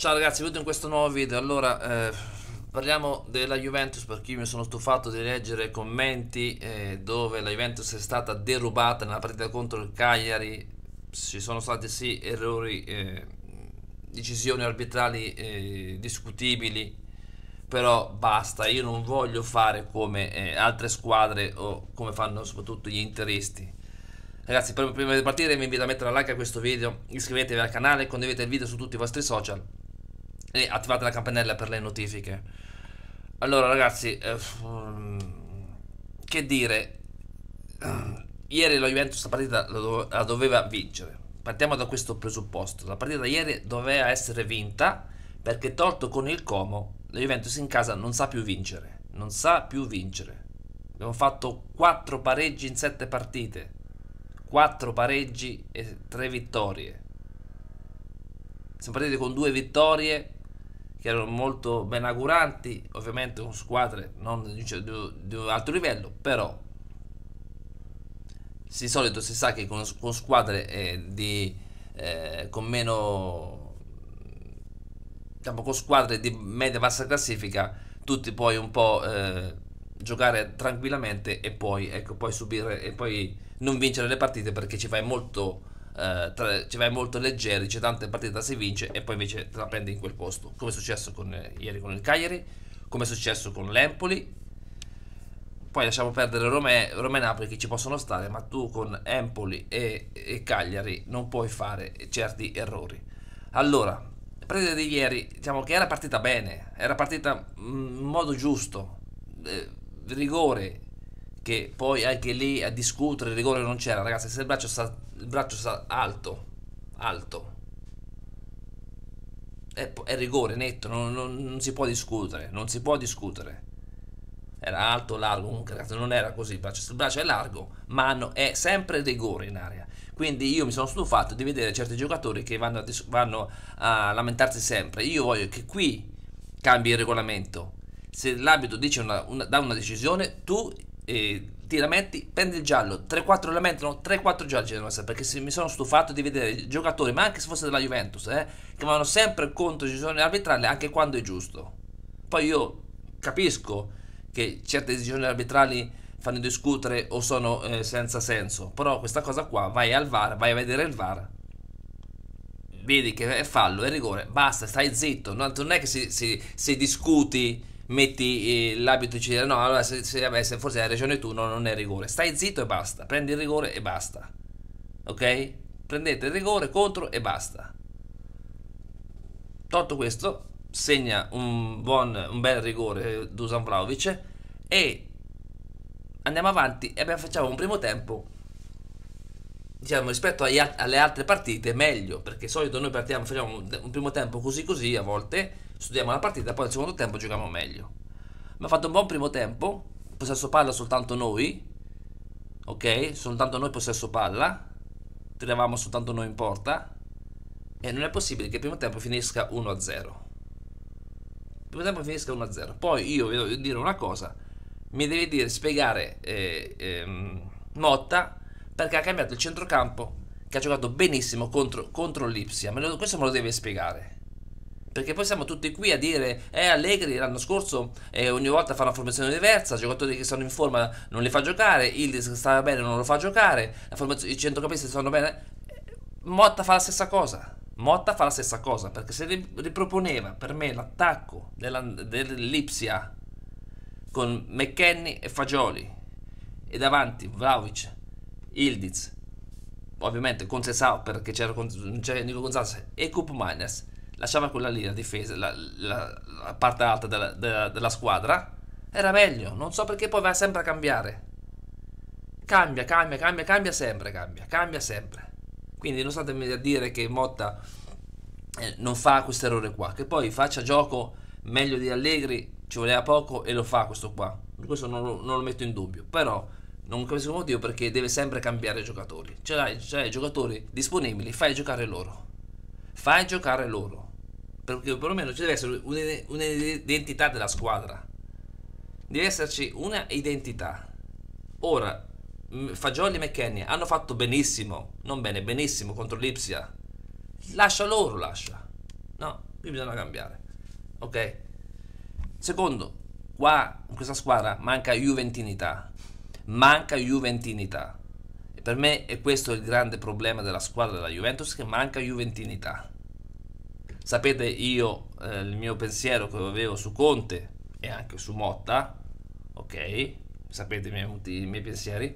Ciao ragazzi, benvenuti in questo nuovo video. Allora, eh, parliamo della Juventus perché io mi sono stufato di leggere commenti eh, dove la Juventus è stata derubata nella partita contro il Cagliari. Ci sono stati sì errori, eh, decisioni arbitrali eh, discutibili, però basta, io non voglio fare come eh, altre squadre o come fanno soprattutto gli interisti. Ragazzi, prima di partire vi invito a mettere a like a questo video, iscrivetevi al canale, condividete il video su tutti i vostri social e attivate la campanella per le notifiche. Allora ragazzi, eh, mm, che dire, eh, ieri la Juventus la partita la, la doveva vincere. Partiamo da questo presupposto. La partita ieri doveva essere vinta perché tolto con il Como, la Juventus in casa non sa più vincere. Non sa più vincere. Abbiamo fatto 4 pareggi in 7 partite. 4 pareggi e 3 vittorie. Siamo partiti con 2 vittorie che erano molto ben auguranti, ovviamente con squadre non di, certo, di, un altro livello, però di solito si sa che con, con squadre eh, di, eh, con meno diciamo, con squadre di media bassa classifica tutti puoi un po' eh, giocare tranquillamente e poi, ecco, poi subire e poi non vincere le partite perché ci fai molto eh, tra, cioè vai molto leggeri, c'è tante partite da si vince e poi invece te la prendi in quel posto, come è successo con, eh, ieri con il Cagliari, come è successo con l'Empoli. Poi lasciamo perdere Rome, Roma e Napoli che ci possono stare, ma tu con Empoli e, e Cagliari non puoi fare certi errori. Allora, partita di ieri, diciamo che era partita bene, era partita mm, in modo giusto, eh, rigore, che poi anche lì a discutere il rigore non c'era ragazzi se il braccio sta, il braccio sta alto alto è, è rigore netto non, non, non, si può discutere non si può discutere era alto largo comunque ragazzi non era così il braccio, il braccio è largo ma è sempre rigore in aria quindi io mi sono stufato di vedere certi giocatori che vanno a, vanno a lamentarsi sempre io voglio che qui cambi il regolamento se l'abito dice una, una, dà una decisione tu eh, ti lamenti, prendi il giallo, 3-4 lamentano, 3-4 gialli Genoese, perché se mi sono stufato di vedere giocatori, ma anche se fosse della Juventus, eh, che vanno sempre contro decisioni arbitrali anche quando è giusto. Poi io capisco che certe decisioni arbitrali fanno discutere o sono eh, senza senso, però questa cosa qua vai al VAR, vai a vedere il VAR, vedi che è fallo, è rigore, basta, stai zitto, non, non è che si, si, si discuti metti eh, l'abito e ci dice no, allora se, se, vabbè, se forse hai ragione tu, no, non è rigore. Stai zitto e basta, prendi il rigore e basta. Ok? Prendete il rigore contro e basta. Tolto questo, segna un, buon, un bel rigore eh, Dusan Vlaovic e andiamo avanti e abbiamo, facciamo un primo tempo diciamo rispetto agli, alle altre partite meglio perché di solito noi partiamo facciamo un, un primo tempo così così a volte studiamo la partita, poi nel secondo tempo giochiamo meglio. Mi ha fatto un buon primo tempo, possesso palla soltanto noi, ok? Soltanto noi possesso palla, tiravamo soltanto noi in porta e non è possibile che il primo tempo finisca 1-0. Il primo tempo finisca 1-0. Poi io vi devo dire una cosa, mi devi dire, spiegare eh, eh, Motta perché ha cambiato il centrocampo che ha giocato benissimo contro, contro l'Ipsia. questo me lo deve spiegare perché poi siamo tutti qui a dire eh Allegri l'anno scorso eh, ogni volta fa una formazione diversa, giocatori che sono in forma non li fa giocare, che stava bene non lo fa giocare, i centrocampisti stanno bene, eh, Motta fa la stessa cosa. Motta fa la stessa cosa perché se riproponeva per me l'attacco della, dell'Ipsia con McKenny e Fagioli e davanti Vlaovic, Ildiz, ovviamente con Cesao perché c'era, Nico Gonzalez e Coop Miners lasciava quella lì la difesa, la, la, la parte alta della, della, della, squadra, era meglio. Non so perché poi va sempre a cambiare. Cambia, cambia, cambia, cambia sempre, cambia, cambia sempre. Quindi non statemi a dire che Motta eh, non fa questo errore qua, che poi faccia gioco meglio di Allegri, ci voleva poco e lo fa questo qua. Questo non lo, non lo metto in dubbio, però non capisco il motivo perché deve sempre cambiare i giocatori. Cioè, cioè, i giocatori disponibili, fai giocare loro fai giocare loro, perché perlomeno ci deve essere un'identità della squadra, deve esserci una identità. Ora, Fagioli e McKennie hanno fatto benissimo, non bene, benissimo contro l'Ipsia, lascia loro, lascia. No, qui bisogna cambiare. Ok? Secondo, qua in questa squadra manca juventinità. Manca juventinità. Per me è questo il grande problema della squadra della Juventus che manca juventinità. Sapete io eh, il mio pensiero che avevo su Conte e anche su Motta, ok? Sapete i miei, i miei pensieri.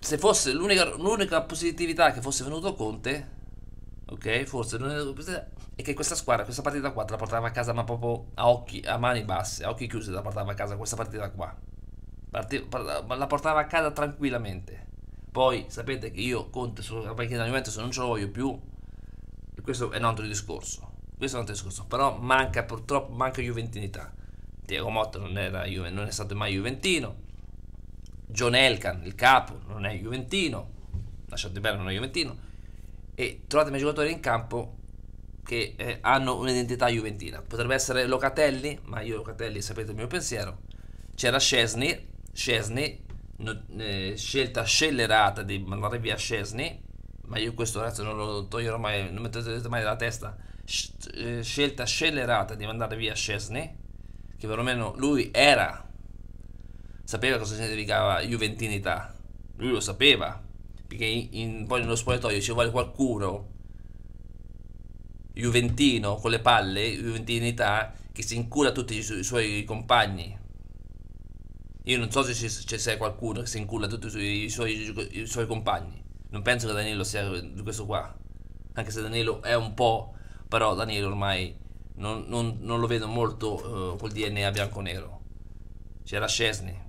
Se fosse l'unica, l'unica positività che fosse venuto Conte, ok? Forse l'unica positività è che questa squadra, questa partita qua te la portava a casa ma proprio a occhi, a mani basse, a occhi chiusi te la portava a casa questa partita qua Parti, la portava a casa tranquillamente. Poi sapete che io conto sulla panchina di Juventus non ce lo voglio più. Questo è un altro discorso. Questo è un altro discorso. Però manca purtroppo manca Juventinità. Diego Motta non, era, non è stato mai Juventino. John Elkan, il capo, non è Juventino. Lasciate bene, non è Juventino. E trovate i miei giocatori in campo che eh, hanno un'identità juventina. Potrebbe essere Locatelli, ma io Locatelli sapete il mio pensiero. C'era Scesni, Scesne, no, eh, scelta scellerata di mandare via Scesne, ma io questo ragazzo non lo toglierò mai, non mi toglierò mai dalla testa, eh, scelta scellerata di mandare via Scesne, che perlomeno lui era, sapeva cosa significava juventinità, lui lo sapeva, perché in, poi nello spogliatoio ci vuole qualcuno juventino con le palle, juventinità, che si incura tutti i, su i suoi compagni, io non so se c'è, qualcuno che si inculla tutti i suoi, i, suoi, i suoi, compagni. Non penso che Danilo sia questo qua. Anche se Danilo è un po'. Però Danilo ormai non, non, non lo vedo molto uh, col DNA bianco-nero. C'era Scesni.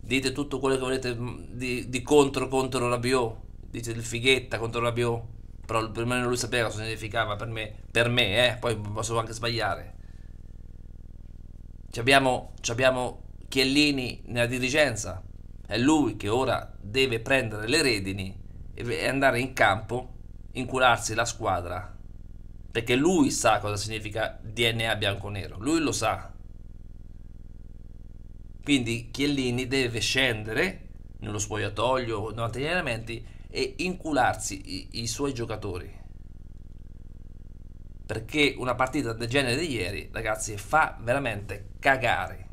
Dite tutto quello che volete mm, di, di contro contro Rabiot. Dite il fighetta contro Rabiot. Però per me non lui sapeva cosa significava per me. Per me, eh. Poi posso anche sbagliare. Ci abbiamo, ci abbiamo Chiellini nella dirigenza, è lui che ora deve prendere le redini e andare in campo, incularsi la squadra, perché lui sa cosa significa DNA bianco-nero, lui lo sa. Quindi Chiellini deve scendere nello spogliatoio, durante gli allenamenti e incularsi i, i suoi giocatori. Perché una partita del genere di ieri, ragazzi, fa veramente cagare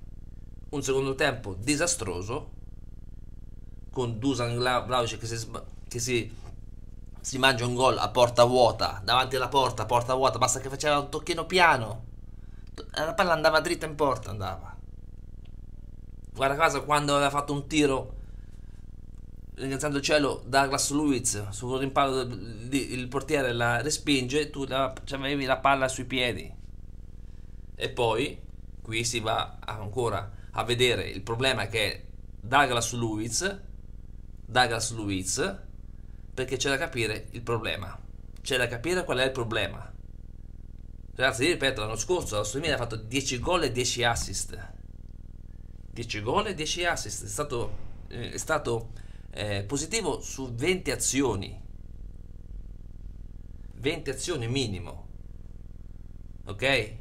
un secondo tempo disastroso con Dusan Vlaovic che, si, che si, si mangia un gol a porta vuota davanti alla porta, porta vuota basta che faceva un tocchino piano la palla andava dritta in porta andava guarda caso quando aveva fatto un tiro ringraziando il cielo Douglas Luiz sul rimpallo il portiere la respinge tu la, avevi la palla sui piedi e poi qui si va ancora a vedere il problema che è Douglas Lewis, Douglas Lewis, perché c'è da capire il problema. C'è da capire qual è il problema. Ragazzi, io ripeto, l'anno scorso la Slovenia ha fatto 10 gol e 10 assist. 10 gol e 10 assist. È stato, eh, è stato eh, positivo su 20 azioni. 20 azioni minimo. Ok?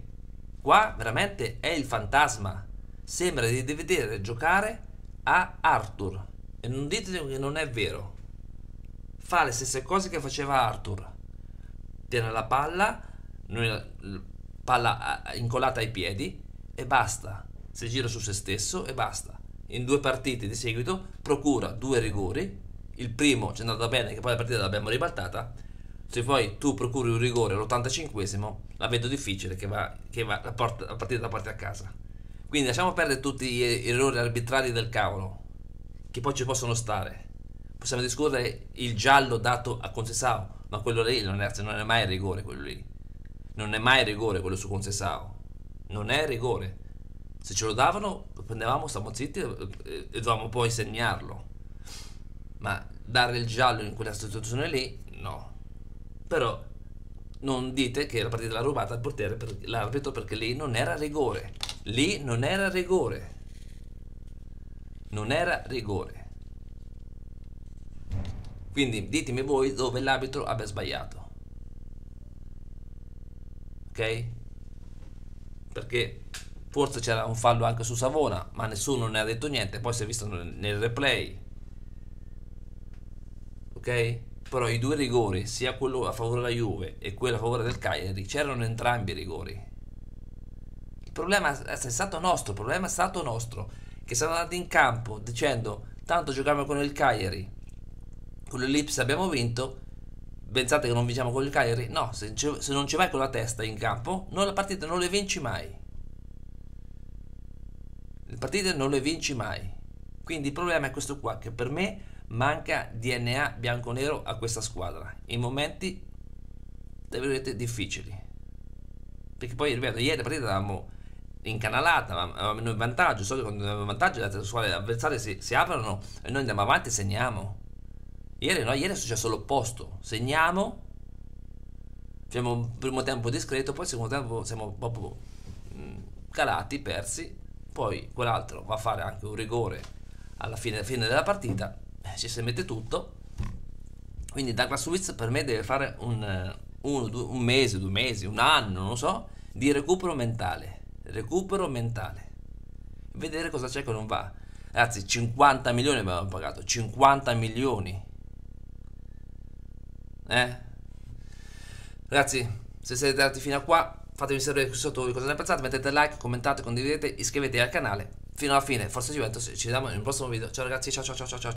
Qua veramente è il fantasma. Sembra di vedere giocare a Arthur. E non ditemi che non è vero. Fa le stesse cose che faceva Arthur. Tiene la palla, palla incollata ai piedi e basta. Si gira su se stesso e basta. In due partite di seguito procura due rigori. Il primo ci è andato bene, che poi la partita l'abbiamo ribaltata. Se poi tu procuri un rigore all'85esimo, la vedo difficile che, va, che va, la, porta, la partita da parte a casa. Quindi lasciamo perdere tutti gli er-, errori arbitrari del cavolo, che poi ci possono stare. Possiamo discutere il giallo dato a Concesao, ma quello lì non è, non è mai rigore quello lì. Non è mai rigore quello su Concesao. Non è rigore. Se ce lo davano, lo prendevamo, stavamo zitti eh, eh, e dovevamo poi segnarlo. Ma dare il giallo in quella situazione lì, no. Però non dite che la partita l'ha rubata al portiere per l'arbitro perché lì non era rigore. Lì non era rigore. Non era rigore. Quindi ditemi voi dove l'arbitro abbia sbagliato. Ok? Perché forse c'era un fallo anche su Savona, ma nessuno ne ha detto niente, poi si è visto nel replay. Ok? Però i due rigori, sia quello a favore della Juve e quello a favore del Cagliari, c'erano entrambi i rigori problema è stato nostro, il problema è stato nostro, che siamo andati in campo dicendo tanto giochiamo con il Cagliari, con l'Ellipse abbiamo vinto, pensate che non vinciamo con il Cagliari? No, se, se non ci vai con la testa in campo, non, la partita non le vinci mai. Le partite non le vinci mai. Quindi il problema è questo qua, che per me manca DNA bianco-nero a questa squadra, in momenti, tra difficili. Perché poi, ripeto, ieri la partita eravamo incanalata, avevamo in vantaggio, solo quando abbiamo vantaggio le squadre avversarie si, si aprono e noi andiamo avanti e segniamo. Ieri no, ieri è successo l'opposto, segniamo, facciamo un primo tempo discreto, poi il secondo tempo siamo proprio mm, calati, persi, poi quell'altro va a fare anche un rigore alla fine, fine della partita, eh, ci si mette tutto, quindi Douglas Witz per me deve fare un, eh, uno, un mese, due mesi, un anno, non so, di recupero mentale recupero mentale, vedere cosa c'è che non va. Ragazzi, 50 milioni abbiamo pagato, 50 milioni. Eh? Ragazzi, se siete andati fino a qua, fatemi sapere qui sotto cosa ne pensate, mettete like, commentate, condividete, iscrivetevi al canale. Fino alla fine, forse ci vediamo nel prossimo video. Ciao ragazzi, ciao ciao ciao ciao.